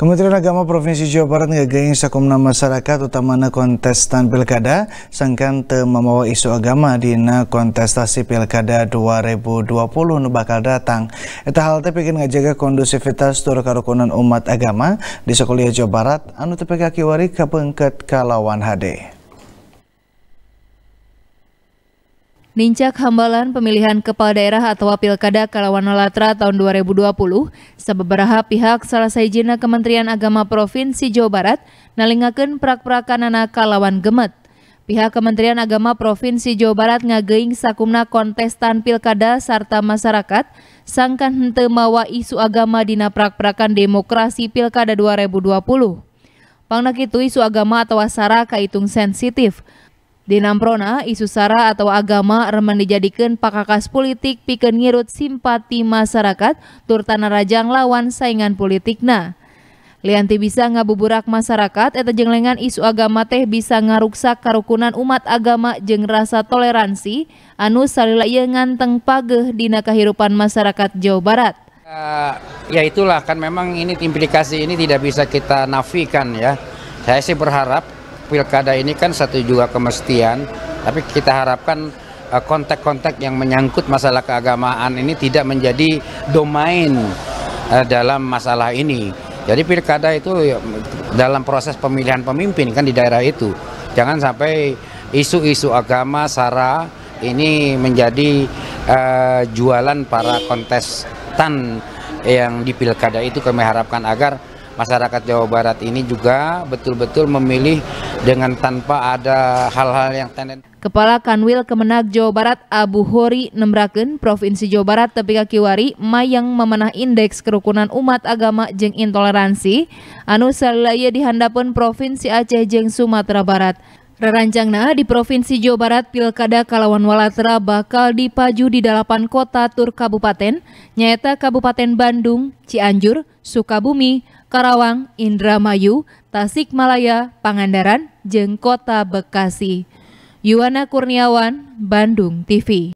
Kementerian Agama Provinsi Jawa Barat ngagaing sakumna masyarakat utamana kontestan pilkada sangkan te mamawa isu agama dina kontestasi pilkada 2020 nu bakal datang. Eta hal teh pikeun ngajaga kondusivitas tur karukunan umat agama di Sekolah Jawa Barat anu tepi kakiwari kapengket kalawan HD. Nincak hambalan pemilihan kepala daerah atau pilkada Kalawan Latra tahun 2020, sebeberapa pihak salah sejina Kementerian Agama Provinsi Jawa Barat nalingaken prak prakan anak kalawan gemet. Pihak Kementerian Agama Provinsi Jawa Barat ngageing sakumna kontestan pilkada serta masyarakat sangkan hente mawa isu agama dina prak-prakan demokrasi pilkada 2020. Pangnak itu isu agama atau asara kaitung sensitif, di Namprona, isu sara atau agama remen dijadikan pakakas politik pikeun ngirut simpati masyarakat turtana rajang lawan saingan politikna. Lianti bisa ngabuburak masyarakat eta jenglengan isu agama teh bisa ngaruksak karukunan umat agama jeng rasa toleransi anu salila iya nganteng pageh dina kahirupan masyarakat Jawa Barat. Uh, ya itulah kan memang ini implikasi ini tidak bisa kita nafikan ya. Saya sih berharap pilkada ini kan satu juga kemestian, tapi kita harapkan eh, kontak-kontak yang menyangkut masalah keagamaan ini tidak menjadi domain eh, dalam masalah ini. Jadi pilkada itu ya, dalam proses pemilihan pemimpin kan di daerah itu. Jangan sampai isu-isu agama, sara ini menjadi eh, jualan para kontestan yang di pilkada itu kami harapkan agar masyarakat Jawa Barat ini juga betul-betul memilih dengan tanpa ada hal-hal yang tenen. Kepala Kanwil Kemenag Jawa Barat Abu Hori Nembraken, Provinsi Jawa Barat tepi kakiwari mayang memenah indeks kerukunan umat agama jeng intoleransi anu selaya dihandapun Provinsi Aceh jeng Sumatera Barat. Reranjangna di Provinsi Jawa Barat Pilkada Kalawan Walatra bakal dipaju di delapan kota tur kabupaten, nyata Kabupaten Bandung, Cianjur, Sukabumi, Karawang, Indramayu, Tasikmalaya, Pangandaran, jeng kota Bekasi. Yuwana Kurniawan, Bandung TV.